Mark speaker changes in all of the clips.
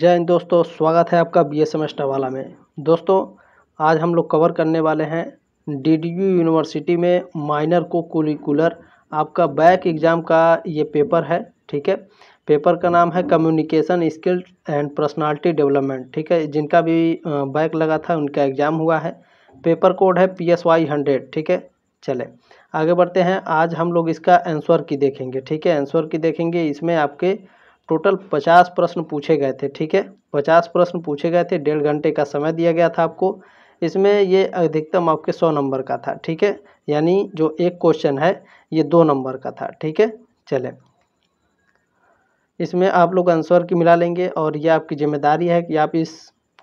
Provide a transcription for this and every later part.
Speaker 1: जय हिंद दोस्तों स्वागत है आपका बी एस वाला में दोस्तों आज हम लोग कवर करने वाले हैं डी डी यू यूनिवर्सिटी में माइनर को कुलिकुलर आपका बैक एग्ज़ाम का ये पेपर है ठीक है पेपर का नाम है communication skills and personality development ठीक है जिनका भी बैक लगा था उनका एग्ज़ाम हुआ है पेपर कोड है पी एस वाई हंड्रेड ठीक है चले आगे बढ़ते हैं आज हम लोग इसका आंसर की देखेंगे ठीक है आंसर की देखेंगे इसमें आपके टोटल पचास प्रश्न पूछे गए थे ठीक है पचास प्रश्न पूछे गए थे डेढ़ घंटे का समय दिया गया था आपको इसमें ये अधिकतम आपके सौ नंबर का था ठीक है यानी जो एक क्वेश्चन है ये दो नंबर का था ठीक है चले इसमें आप लोग आंसर की मिला लेंगे और ये आपकी जिम्मेदारी है कि आप इस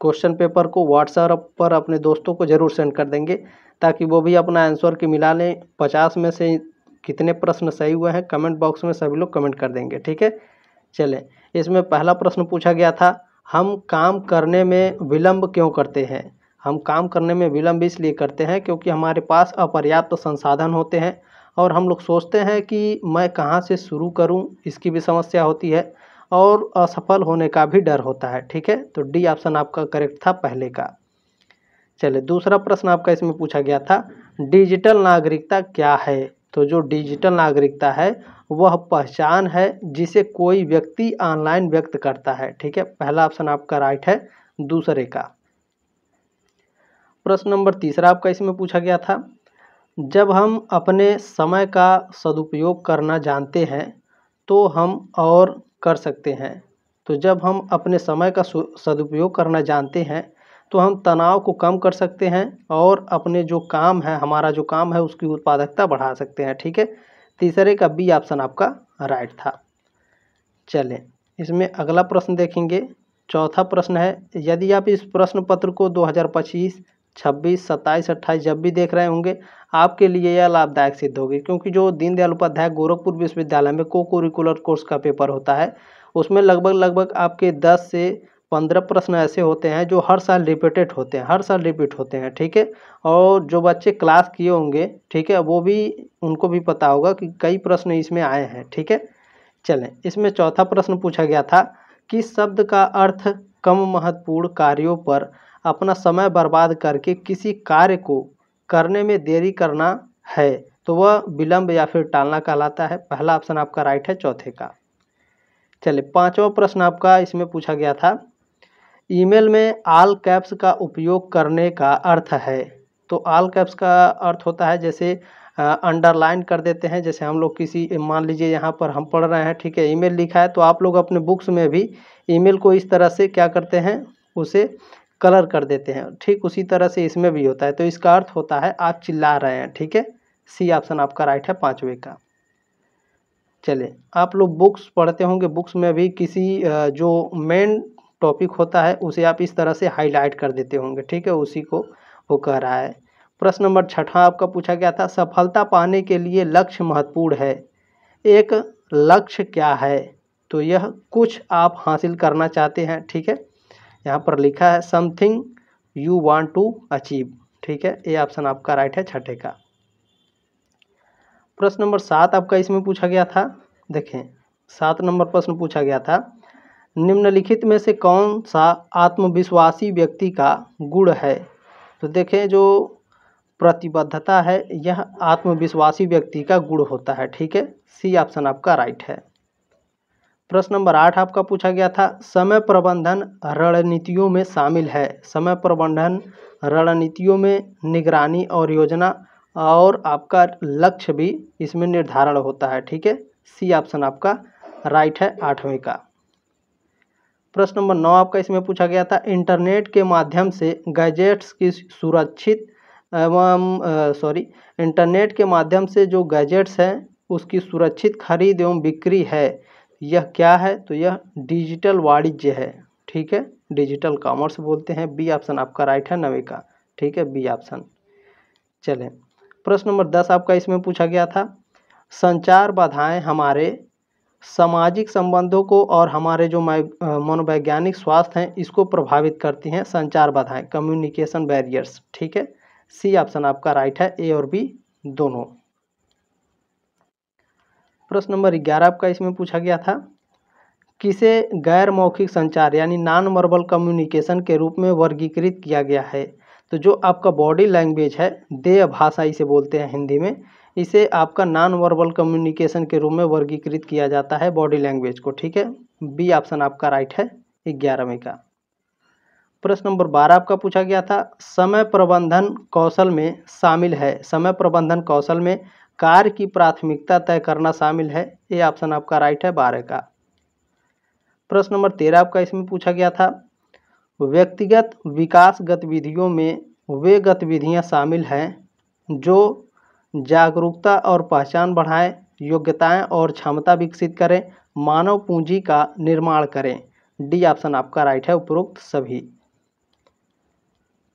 Speaker 1: क्वेश्चन पेपर को व्हाट्सएप पर अपने दोस्तों को ज़रूर सेंड कर देंगे ताकि वो भी अपना आंसर की मिला लें पचास में से कितने प्रश्न सही हुए हैं कमेंट बॉक्स में सभी लोग कमेंट कर देंगे ठीक है चलें इसमें पहला प्रश्न पूछा गया था हम काम करने में विलंब क्यों करते हैं हम काम करने में विलंब इसलिए करते हैं क्योंकि हमारे पास अपर्याप्त संसाधन होते हैं और हम लोग सोचते हैं कि मैं कहाँ से शुरू करूँ इसकी भी समस्या होती है और असफल होने का भी डर होता है ठीक है तो डी ऑप्शन आपका करेक्ट था पहले का चले दूसरा प्रश्न आपका इसमें पूछा गया था डिजिटल नागरिकता क्या है तो जो डिजिटल नागरिकता है वह पहचान है जिसे कोई व्यक्ति ऑनलाइन व्यक्त करता है ठीक है पहला ऑप्शन आपका राइट है दूसरे का प्रश्न नंबर तीसरा आपका इसमें पूछा गया था जब हम अपने समय का सदुपयोग करना जानते हैं तो हम और कर सकते हैं तो जब हम अपने समय का सदुपयोग करना जानते हैं तो हम तनाव को कम कर सकते हैं और अपने जो काम है हमारा जो काम है उसकी उत्पादकता बढ़ा सकते हैं ठीक है तीसरे का बी ऑप्शन आपका राइट था चले इसमें अगला प्रश्न देखेंगे चौथा प्रश्न है यदि आप इस प्रश्न पत्र को 2025, 26, 27, 28 जब भी देख रहे होंगे आपके लिए यह लाभदायक सिद्ध होगी क्योंकि जो दीनदयाल उपाध्याय गोरखपुर विश्वविद्यालय में को कोरिकुलर कोर्स का पेपर होता है उसमें लगभग लगभग आपके 10 से पंद्रह प्रश्न ऐसे होते हैं जो हर साल रिपीटेड होते हैं हर साल रिपीट होते हैं ठीक है और जो बच्चे क्लास किए होंगे ठीक है वो भी उनको भी पता होगा कि कई प्रश्न इसमें आए हैं ठीक है चलें इसमें चौथा प्रश्न पूछा गया था कि शब्द का अर्थ कम महत्वपूर्ण कार्यों पर अपना समय बर्बाद करके किसी कार्य को करने में देरी करना है तो वह विलम्ब या फिर टालना कहलाता है पहला ऑप्शन आपका राइट है चौथे का चलिए पांचवा प्रश्न आपका इसमें पूछा गया था ईमेल में आल कैप्स का उपयोग करने का अर्थ है तो आल कैप्स का अर्थ होता है जैसे अंडरलाइन कर देते हैं जैसे हम लोग किसी मान लीजिए यहाँ पर हम पढ़ रहे हैं ठीक है ईमेल लिखा है तो आप लोग अपने बुक्स में भी ईमेल को इस तरह से क्या करते हैं उसे कलर कर देते हैं ठीक उसी तरह से इसमें भी होता है तो इसका अर्थ होता है आप चिल्ला रहे हैं ठीक है सी ऑप्शन आपका राइट है पाँचवें का चले आप लोग बुक्स पढ़ते होंगे बुक्स में भी किसी जो मेन टॉपिक होता है उसे आप इस तरह से हाईलाइट कर देते होंगे ठीक है उसी को वो कह रहा है प्रश्न नंबर छठा आपका पूछा गया था सफलता पाने के लिए लक्ष्य महत्वपूर्ण है एक लक्ष्य क्या है तो यह कुछ आप हासिल करना चाहते हैं ठीक है यहाँ पर लिखा है something you want to achieve ठीक है ये ऑप्शन आपका राइट है छठे का प्रश्न नंबर सात आपका इसमें पूछा गया था देखें सात नंबर प्रश्न पूछा गया था निम्नलिखित में से कौन सा आत्मविश्वासी व्यक्ति का गुण है तो देखें जो प्रतिबद्धता है यह आत्मविश्वासी व्यक्ति का गुण होता है ठीक है सी ऑप्शन आपका राइट है प्रश्न नंबर आठ आपका पूछा गया था समय प्रबंधन रणनीतियों में शामिल है समय प्रबंधन रणनीतियों में निगरानी और योजना और आपका लक्ष्य भी इसमें निर्धारण होता है ठीक है सी ऑप्शन आपका राइट है आठवें का प्रश्न नंबर नौ आपका इसमें पूछा गया था इंटरनेट के माध्यम से गैजेट्स की सुरक्षित एवं सॉरी इंटरनेट के माध्यम से जो गैजेट्स हैं उसकी सुरक्षित खरीद एवं बिक्री है यह क्या है तो यह डिजिटल वाणिज्य है ठीक है डिजिटल कॉमर्स बोलते हैं बी ऑप्शन आपका राइट है नवे का ठीक है बी ऑप्शन चलें प्रश्न नंबर दस आपका इसमें पूछा गया था संचार बाधाएं हमारे सामाजिक संबंधों को और हमारे जो मनोवैज्ञानिक स्वास्थ्य हैं इसको प्रभावित करती हैं संचार बाधाएं कम्युनिकेशन बैरियर्स ठीक है सी ऑप्शन आपका राइट है ए और बी दोनों प्रश्न नंबर ग्यारह आपका इसमें पूछा गया था किसे गैर मौखिक संचार यानी नॉन वर्बल कम्युनिकेशन के रूप में वर्गीकृत किया गया है तो जो आपका बॉडी लैंग्वेज है देह भाषा इसे बोलते हैं हिंदी में इसे आपका नॉन वर्बल कम्युनिकेशन के रूप में वर्गीकृत किया जाता है बॉडी लैंग्वेज को ठीक है बी ऑप्शन आपका राइट है ग्यारहवीं का प्रश्न नंबर बारह आपका पूछा गया था समय प्रबंधन कौशल में शामिल है समय प्रबंधन कौशल में कार्य की प्राथमिकता तय करना शामिल है ये ऑप्शन आपका राइट है बारह का प्रश्न नंबर तेरह आपका इसमें पूछा गया था व्यक्तिगत विकास गतिविधियों में वे गतिविधियां शामिल हैं जो जागरूकता और पहचान बढ़ाएँ योग्यताएँ और क्षमता विकसित करें मानव पूंजी का निर्माण करें डी ऑप्शन आपका राइट है उपरोक्त सभी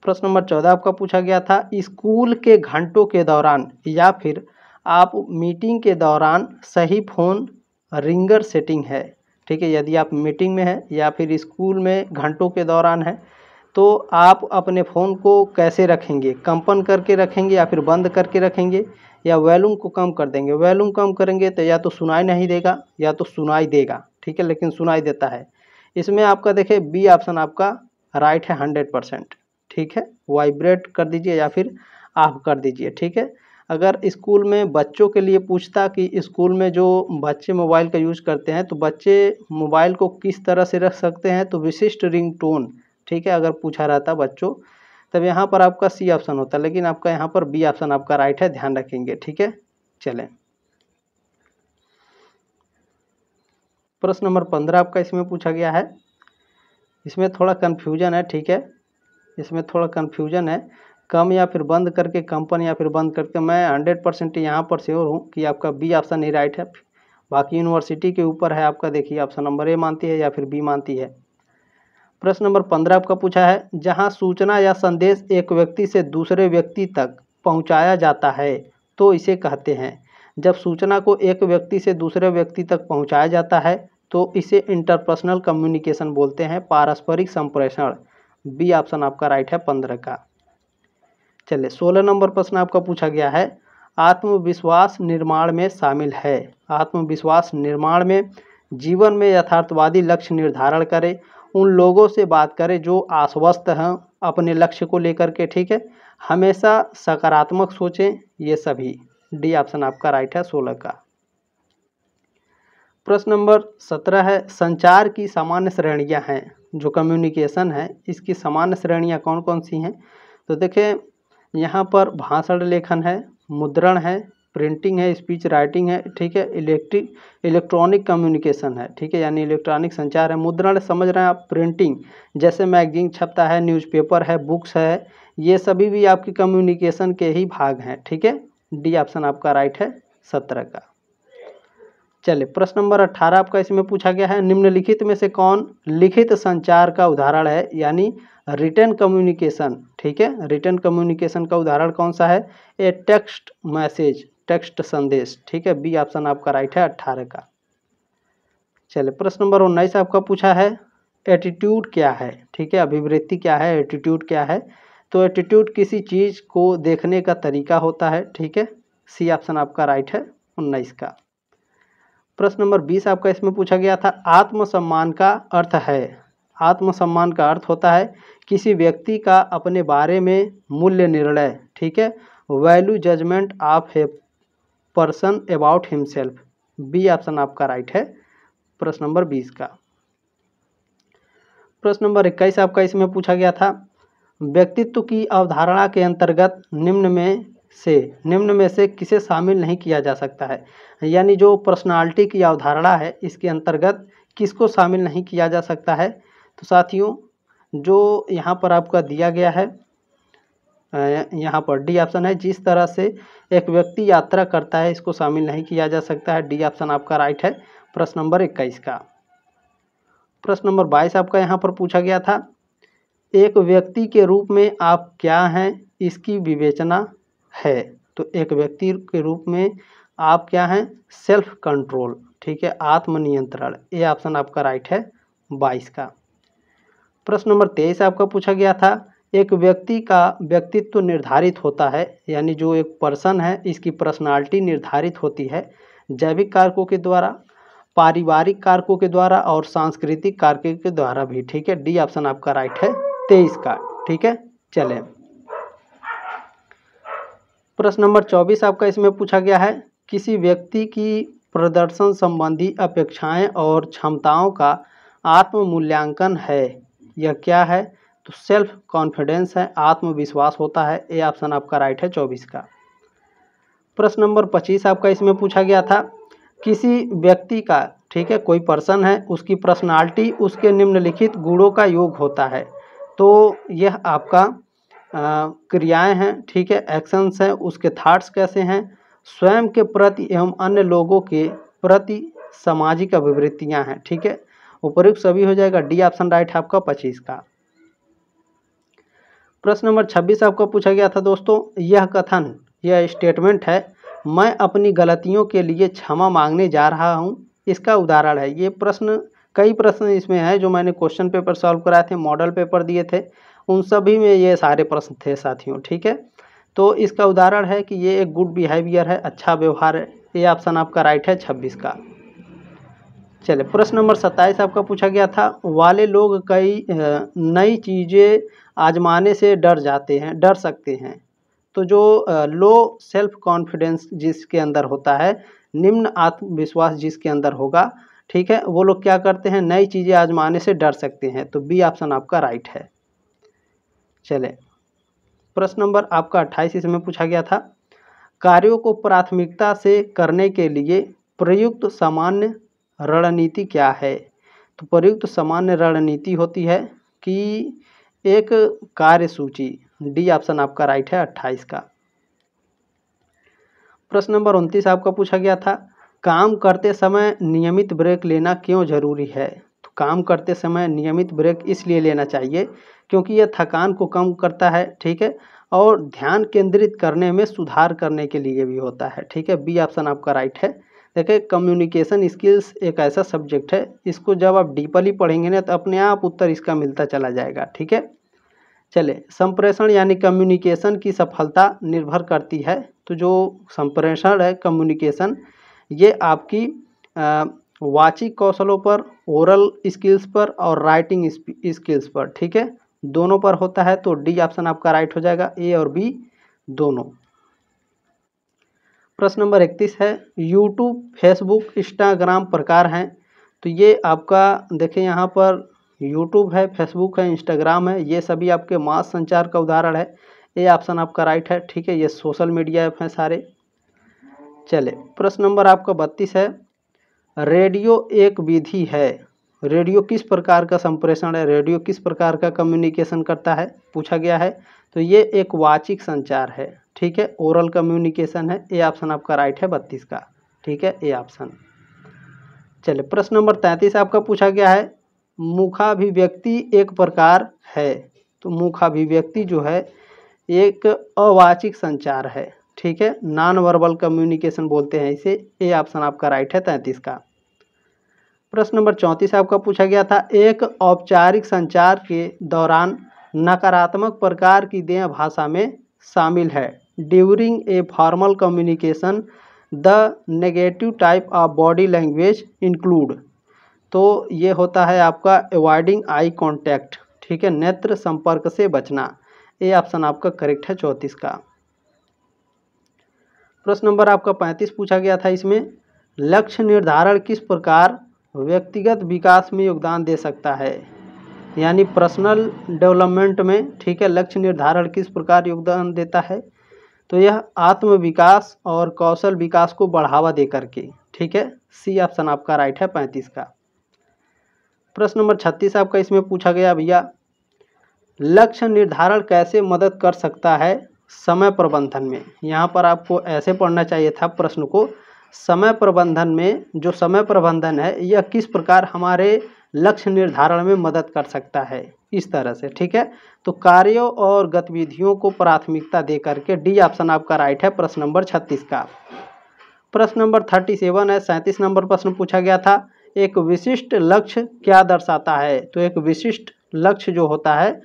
Speaker 1: प्रश्न नंबर चौदह आपका पूछा गया था स्कूल के घंटों के दौरान या फिर आप मीटिंग के दौरान सही फ़ोन रिंगर सेटिंग है ठीक है यदि आप मीटिंग में हैं या फिर स्कूल में घंटों के दौरान है तो आप अपने फ़ोन को कैसे रखेंगे कंपन करके रखेंगे या फिर बंद करके रखेंगे या वैल्यूम को कम कर देंगे वॉल्यूम कम करेंगे तो या तो सुनाई नहीं देगा या तो सुनाई देगा ठीक है लेकिन सुनाई देता है इसमें आपका देखिए बी ऑप्शन आपका राइट है हंड्रेड परसेंट ठीक है वाइब्रेट कर दीजिए या फिर ऑफ कर दीजिए ठीक है अगर स्कूल में बच्चों के लिए पूछता कि स्कूल में जो बच्चे मोबाइल का यूज़ करते हैं तो बच्चे मोबाइल को किस तरह से रख सकते हैं तो विशिष्ट रिंग टोन ठीक है अगर पूछा रहता बच्चों तब यहाँ पर आपका सी ऑप्शन होता लेकिन आपका यहाँ पर बी ऑप्शन आपका राइट है ध्यान रखेंगे ठीक है चलें प्रश्न नंबर पंद्रह आपका इसमें पूछा गया है इसमें थोड़ा कन्फ्यूजन है ठीक है इसमें थोड़ा कन्फ्यूजन है कम या फिर बंद करके कंपन या फिर बंद करके मैं हंड्रेड परसेंट यहाँ पर श्योर हूँ कि आपका बी ऑप्शन ही राइट है बाकी यूनिवर्सिटी के ऊपर है आपका देखिए ऑप्शन नंबर ए मानती है या फिर बी मानती है प्रश्न नंबर पंद्रह आपका पूछा है जहां सूचना या संदेश एक व्यक्ति से दूसरे व्यक्ति तक पहुँचाया जाता है तो इसे कहते हैं जब सूचना को एक व्यक्ति से दूसरे व्यक्ति तक पहुंचाया जाता है तो इसे इंटरपर्सनल कम्युनिकेशन बोलते हैं पारस्परिक संप्रेषण बी ऑप्शन आपका राइट है पंद्रह का चलिए सोलह नंबर प्रश्न आपका पूछा गया है आत्मविश्वास निर्माण में शामिल है आत्मविश्वास निर्माण में जीवन में यथार्थवादी लक्ष्य निर्धारण करें उन लोगों से बात करें जो आश्वस्त हैं अपने लक्ष्य को लेकर के ठीक है हमेशा सकारात्मक सोचें ये सभी डी ऑप्शन आपका राइट है सोलह का प्रश्न नंबर सत्रह है संचार की सामान्य श्रेणियां हैं जो कम्युनिकेशन है इसकी सामान्य श्रेणियां कौन कौन सी हैं तो देखें यहाँ पर भाषण लेखन है मुद्रण है प्रिंटिंग है स्पीच राइटिंग है ठीक है इलेक्ट्रिक इलेक्ट्रॉनिक कम्युनिकेशन है ठीक है यानी इलेक्ट्रॉनिक संचार है मुद्रण समझ रहे हैं आप प्रिंटिंग जैसे मैगजीन छपता है न्यूज़पेपर है बुक्स है ये सभी भी आपकी कम्युनिकेशन के ही भाग हैं ठीक है डी ऑप्शन आपका राइट है सत्रह का चलिए प्रश्न नंबर अट्ठारह आपका इसमें पूछा गया है निम्नलिखित में से कौन लिखित संचार का उदाहरण है यानी रिटर्न कम्युनिकेशन ठीक है रिटर्न कम्युनिकेशन का उदाहरण कौन सा है ए टेक्स्ट मैसेज टेक्स्ट संदेश ठीक है बी ऑप्शन आपका राइट है अट्ठारह का चलिए प्रश्न नंबर उन्नीस आपका पूछा है एटीट्यूड क्या है ठीक है अभिवृत्ति क्या है एटीट्यूड क्या है तो एटीट्यूड किसी चीज़ को देखने का तरीका होता है ठीक है सी ऑप्शन आपका राइट है उन्नीस का प्रश्न नंबर बीस आपका इसमें पूछा गया था आत्मसम्मान का अर्थ है आत्मसम्मान का अर्थ होता है किसी व्यक्ति का अपने बारे में मूल्य निर्णय ठीक है value judgement of person about himself B option आपका राइट है प्रश्न नंबर बीस का प्रश्न नंबर इक्कीस आपका इसमें पूछा गया था व्यक्तित्व की अवधारणा के अंतर्गत निम्न में से निम्न में से किसे शामिल नहीं किया जा सकता है यानी जो पर्सनालिटी की अवधारणा है इसके अंतर्गत किसको शामिल नहीं किया जा सकता है तो साथियों जो यहाँ पर आपका दिया गया है यहाँ पर डी ऑप्शन है जिस तरह से एक व्यक्ति यात्रा करता है इसको शामिल नहीं किया जा सकता है डी ऑप्शन आपका राइट है प्रश्न नंबर इक्कीस का प्रश्न नंबर बाईस आपका यहाँ पर पूछा गया था एक व्यक्ति के रूप में आप क्या हैं इसकी विवेचना है तो एक व्यक्ति के रूप में आप क्या हैं सेल्फ कंट्रोल ठीक है आत्मनियंत्रण ये ऑप्शन आपका राइट है बाईस का प्रश्न नंबर तेईस आपका पूछा गया था एक व्यक्ति का व्यक्तित्व निर्धारित होता है यानी जो एक पर्सन है इसकी पर्सनालिटी निर्धारित होती है जैविक कारकों के द्वारा पारिवारिक कारकों के द्वारा और सांस्कृतिक कारकों के द्वारा भी ठीक है डी ऑप्शन आपका राइट है तेईस का ठीक है चले प्रश्न नंबर चौबीस आपका इसमें पूछा गया है किसी व्यक्ति की प्रदर्शन संबंधी अपेक्षाएं और क्षमताओं का आत्म मूल्यांकन है यह क्या है तो सेल्फ कॉन्फिडेंस है आत्मविश्वास होता है ए ऑप्शन आपका राइट है चौबीस का प्रश्न नंबर पच्चीस आपका इसमें पूछा गया था किसी व्यक्ति का ठीक है कोई पर्सन है उसकी पर्सनालिटी उसके निम्नलिखित गुणों का योग होता है तो यह आपका क्रियाएं हैं ठीक है एक्शंस हैं उसके थाट्स कैसे हैं स्वयं के प्रति एवं अन्य लोगों के प्रति सामाजिक अभिवृत्तियां हैं ठीक है उपयुक्त सभी हो जाएगा डी ऑप्शन राइट है आपका पच्चीस का प्रश्न नंबर छब्बीस आपका पूछा गया था दोस्तों यह कथन यह स्टेटमेंट है मैं अपनी गलतियों के लिए क्षमा मांगने जा रहा हूँ इसका उदाहरण है ये प्रश्न कई प्रश्न इसमें हैं जो मैंने क्वेश्चन पेपर सॉल्व कराए थे मॉडल पेपर दिए थे उन सभी में ये सारे प्रश्न थे साथियों ठीक है तो इसका उदाहरण है कि ये एक गुड बिहेवियर है अच्छा व्यवहार है ये ऑप्शन आपका राइट है छब्बीस का चले प्रश्न नंबर सत्ताईस आपका पूछा गया था वाले लोग कई नई चीज़ें आजमाने से डर जाते हैं डर सकते हैं तो जो लो सेल्फ कॉन्फिडेंस जिसके अंदर होता है निम्न आत्मविश्वास जिसके अंदर होगा ठीक है वो लोग क्या करते हैं नई चीज़ें आजमाने से डर सकते हैं तो बी ऑप्शन आपका राइट है चले प्रश्न नंबर आपका अट्ठाईस इसमें पूछा गया था कार्यों को प्राथमिकता से करने के लिए प्रयुक्त सामान्य रणनीति क्या है तो प्रयुक्त सामान्य रणनीति होती है कि एक कार्य सूची डी ऑप्शन आपका राइट है अट्ठाईस का प्रश्न नंबर उनतीस आपका पूछा गया था काम करते समय नियमित ब्रेक लेना क्यों जरूरी है तो काम करते समय नियमित ब्रेक इसलिए लेना चाहिए क्योंकि यह थकान को कम करता है ठीक है और ध्यान केंद्रित करने में सुधार करने के लिए भी होता है ठीक है बी ऑप्शन आपका राइट है देखिए कम्युनिकेशन स्किल्स एक ऐसा सब्जेक्ट है इसको जब आप डीपली पढ़ेंगे ना तो अपने आप उत्तर इसका मिलता चला जाएगा ठीक है चले संप्रेषण यानी कम्युनिकेशन की सफलता निर्भर करती है तो जो संप्रेषण है कम्युनिकेशन ये आपकी वाचिक कौशलों पर ओरल स्किल्स पर और राइटिंग स्किल्स पर ठीक है दोनों पर होता है तो डी ऑप्शन आपका राइट हो जाएगा ए और बी दोनों प्रश्न नंबर इकतीस है यूट्यूब फेसबुक इंस्टाग्राम प्रकार हैं तो ये आपका देखिए यहाँ पर यूट्यूब है फेसबुक है इंस्टाग्राम है ये सभी आपके मास संचार का उदाहरण है ये ऑप्शन आपका राइट है ठीक है ये सोशल मीडिया ऐप हैं सारे चले प्रश्न नंबर आपका बत्तीस है रेडियो एक विधि है रेडियो किस प्रकार का संप्रेषण है रेडियो किस प्रकार का कम्युनिकेशन करता है पूछा गया है तो ये एक वाचिक संचार है ठीक है ओरल कम्युनिकेशन है ये ऑप्शन आपका राइट है बत्तीस का ठीक है ये ऑप्शन चलिए प्रश्न नंबर तैंतीस आपका पूछा गया है मुखाभिव्यक्ति एक प्रकार है तो मुखाभिव्यक्ति जो है एक अवाचिक संचार है ठीक है नॉन वर्बल कम्युनिकेशन बोलते हैं इसे ये ऑप्शन आपका राइट है तैंतीस का प्रश्न नंबर चौंतीस आपका पूछा गया था एक औपचारिक संचार के दौरान नकारात्मक प्रकार की देह भाषा में शामिल है during a formal communication the negative type of body language include तो ये होता है आपका अवॉइडिंग आई कॉन्टैक्ट ठीक है नेत्र संपर्क से बचना ये ऑप्शन आपका करेक्ट है चौंतीस का प्रश्न नंबर आपका पैंतीस पूछा गया था इसमें लक्ष्य निर्धारण किस प्रकार व्यक्तिगत विकास में योगदान दे सकता है यानी पर्सनल डेवलपमेंट में ठीक है लक्ष्य निर्धारण किस प्रकार योगदान देता है तो यह आत्म विकास और कौशल विकास को बढ़ावा दे करके ठीक है सी ऑप्शन आपका राइट है पैंतीस का प्रश्न नंबर छत्तीस आपका इसमें पूछा गया भैया लक्ष्य निर्धारण कैसे मदद कर सकता है समय प्रबंधन में यहाँ पर आपको ऐसे पढ़ना चाहिए था प्रश्न को समय प्रबंधन में जो समय प्रबंधन है यह किस प्रकार हमारे लक्ष्य निर्धारण में मदद कर सकता है इस तरह से ठीक है तो कार्यों और गतिविधियों को प्राथमिकता दे करके डी ऑप्शन आपका राइट है प्रश्न नंबर छत्तीस का प्रश्न नंबर थर्टी सेवन है सैंतीस नंबर प्रश्न पूछा गया था एक विशिष्ट लक्ष्य क्या दर्शाता है तो एक विशिष्ट लक्ष्य जो होता है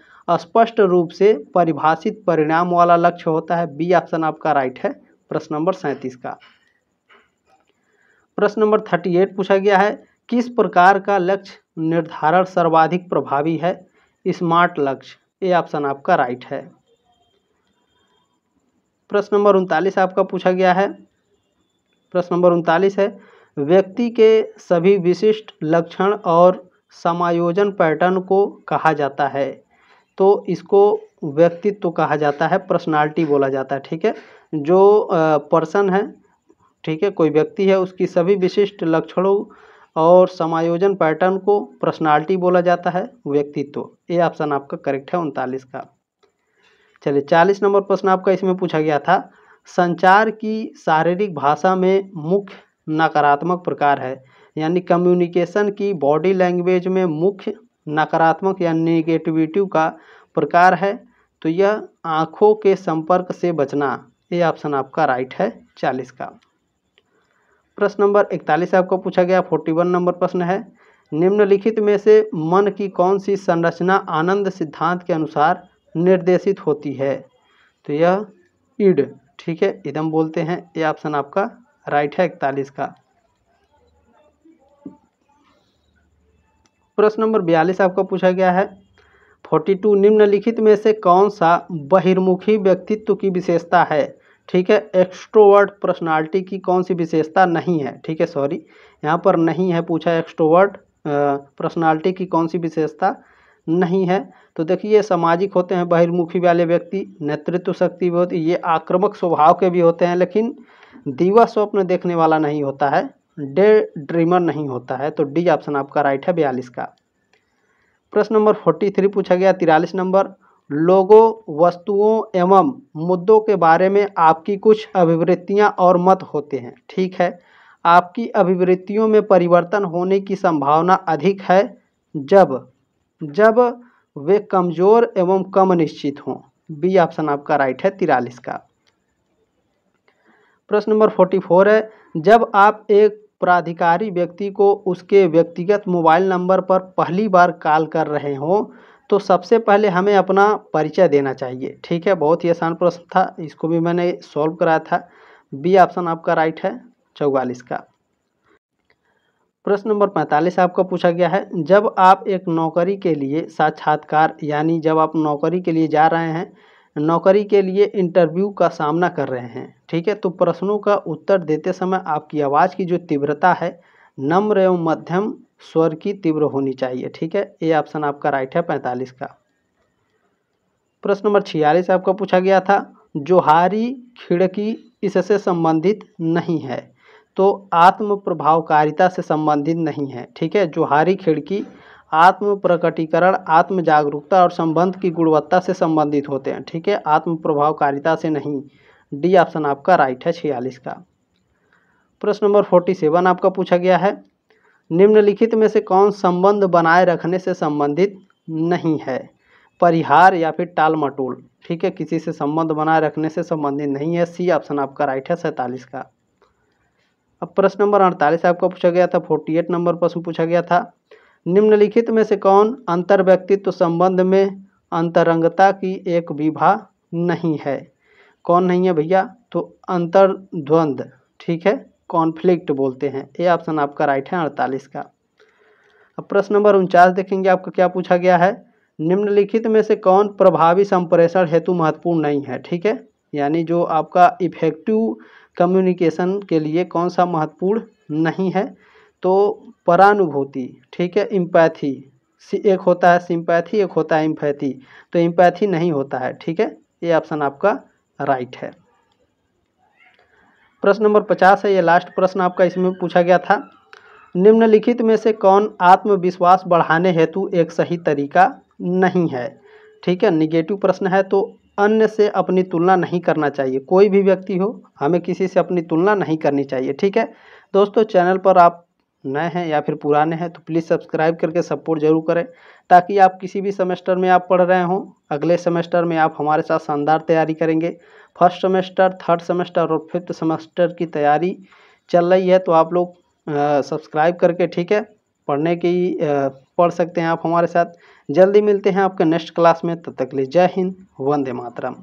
Speaker 1: स्पष्ट रूप से परिभाषित परिणाम वाला लक्ष्य होता है बी ऑप्शन आपका राइट है प्रश्न नंबर सैंतीस का प्रश्न नंबर थर्टी एट पूछा गया है किस प्रकार का लक्ष्य निर्धारण सर्वाधिक प्रभावी है स्मार्ट लक्ष्य ये ऑप्शन आपका राइट है प्रश्न नंबर उनतालीस आपका पूछा गया है प्रश्न नंबर उनतालीस है व्यक्ति के सभी विशिष्ट लक्षण और समायोजन पैटर्न को कहा जाता है तो इसको व्यक्तित्व कहा जाता है पर्सनालिटी बोला जाता है ठीक है जो पर्सन है ठीक है कोई व्यक्ति है उसकी सभी विशिष्ट लक्षणों और समायोजन पैटर्न को पर्सनालिटी बोला जाता है व्यक्तित्व ये ऑप्शन आपका करेक्ट है उनतालीस का चलिए चालीस नंबर प्रश्न आपका इसमें पूछा गया था संचार की शारीरिक भाषा में मुख्य नकारात्मक प्रकार है यानी कम्युनिकेशन की बॉडी लैंग्वेज में मुख्य नकारात्मक या निगेटिविटिव का प्रकार है तो यह आँखों के संपर्क से बचना ये ऑप्शन आपका राइट है चालीस का प्रश्न नंबर इकतालीस आपको पूछा गया फोर्टी वन नंबर प्रश्न है निम्नलिखित में से मन की कौन सी संरचना आनंद सिद्धांत के अनुसार निर्देशित होती है तो यह इड ठीक है इदम बोलते हैं ये ऑप्शन आपका राइट है इकतालीस का प्रश्न नंबर बयालीस आपका पूछा गया है फोर्टी टू निम्नलिखित में से कौन सा बहिर्मुखी व्यक्तित्व की विशेषता है ठीक है एक्सट्रोवर्ट पर्सनालिटी की कौन सी विशेषता नहीं है ठीक है सॉरी यहाँ पर नहीं है पूछा एक्सट्रोवर्ट पर्सनालिटी की कौन सी विशेषता नहीं है तो देखिए सामाजिक होते हैं बहिर्मुखी वाले व्यक्ति नेतृत्व शक्ति भी होती ये आक्रमक स्वभाव के भी होते हैं लेकिन दीवा स्वप्न देखने वाला नहीं होता है डे ड्रीमर नहीं होता है तो डी ऑप्शन आपका राइट है बयालीस का प्रश्न नंबर फोर्टी थ्री पूछा गया तिरालीस नंबर लोगों वस्तुओं एवं मुद्दों के बारे में आपकी कुछ अभिवृत्तियाँ और मत होते हैं ठीक है आपकी अभिवृत्तियों में परिवर्तन होने की संभावना अधिक है जब जब वे कमज़ोर एवं कम निश्चित हों बी ऑप्शन आपका राइट है तिरालीस का प्रश्न नंबर फोर्टी फोर है जब आप एक प्राधिकारी व्यक्ति को उसके व्यक्तिगत मोबाइल नंबर पर पहली बार कॉल कर रहे हों तो सबसे पहले हमें अपना परिचय देना चाहिए ठीक है बहुत ही आसान प्रश्न था इसको भी मैंने सॉल्व कराया था बी ऑप्शन आपका राइट है चौवालीस का प्रश्न नंबर पैंतालीस आपका पूछा गया है जब आप एक नौकरी के लिए साक्षात्कार यानी जब आप नौकरी के लिए जा रहे हैं नौकरी के लिए इंटरव्यू का सामना कर रहे हैं ठीक है तो प्रश्नों का उत्तर देते समय आपकी आवाज़ की जो तीव्रता है नम्र एवं मध्यम स्वर की तीव्र होनी चाहिए ठीक है ये ऑप्शन आपका राइट है पैंतालीस का प्रश्न नंबर छियालीस आपका पूछा गया था जोहारी खिड़की इससे संबंधित नहीं है तो आत्म प्रभावकारिता से संबंधित नहीं है ठीक है जोहारी खिड़की आत्म प्रकटीकरण आत्म जागरूकता और संबंध की गुणवत्ता से संबंधित होते हैं ठीक है आत्म प्रभावकारिता से नहीं डी ऑप्शन आपका राइट है छियालीस का प्रश्न नंबर फोर्टी सेवन आपका पूछा गया है निम्नलिखित में से कौन संबंध बनाए रखने से संबंधित नहीं है परिहार या फिर टाल मटोल ठीक है किसी से संबंध बनाए रखने से संबंधित नहीं है सी ऑप्शन आपका राइट है सैंतालीस का अब प्रश्न नंबर अड़तालीस आपका पूछा गया था फोर्टी एट नंबर प्रश्न पूछा गया था निम्नलिखित में से कौन अंतर व्यक्तित्व संबंध में अंतरंगता की एक विभा नहीं है कौन नहीं है भैया तो अंतर्द्वंद ठीक है कॉन्फ्लिक्ट बोलते हैं ये ऑप्शन आपका राइट है अड़तालीस का अब प्रश्न नंबर उनचास देखेंगे आपका क्या पूछा गया है निम्नलिखित में से कौन प्रभावी संप्रेषण हेतु महत्वपूर्ण नहीं है ठीक है यानी जो आपका इफेक्टिव कम्युनिकेशन के लिए कौन सा महत्वपूर्ण नहीं है तो परानुभूति ठीक है इम्पैथी एक होता है सिम्पैथी एक होता है इम्पैथी तो इम्पैथी नहीं होता है ठीक है ये ऑप्शन आपका राइट है प्रश्न नंबर पचास है ये लास्ट प्रश्न आपका इसमें पूछा गया था निम्नलिखित में से कौन आत्मविश्वास बढ़ाने हेतु एक सही तरीका नहीं है ठीक है निगेटिव प्रश्न है तो अन्य से अपनी तुलना नहीं करना चाहिए कोई भी व्यक्ति हो हमें किसी से अपनी तुलना नहीं करनी चाहिए ठीक है दोस्तों चैनल पर आप नए हैं या फिर पुराने हैं तो प्लीज़ सब्सक्राइब करके सपोर्ट जरूर करें ताकि आप किसी भी सेमेस्टर में आप पढ़ रहे हों अगले सेमेस्टर में आप हमारे साथ शानदार तैयारी करेंगे फर्स्ट सेमेस्टर थर्ड सेमेस्टर और फिफ्थ सेमेस्टर की तैयारी चल रही है तो आप लोग सब्सक्राइब करके ठीक है पढ़ने की पढ़ सकते हैं आप हमारे साथ जल्दी मिलते हैं आपके नेक्स्ट क्लास में तब तक लिए जय हिंद वंदे मातरम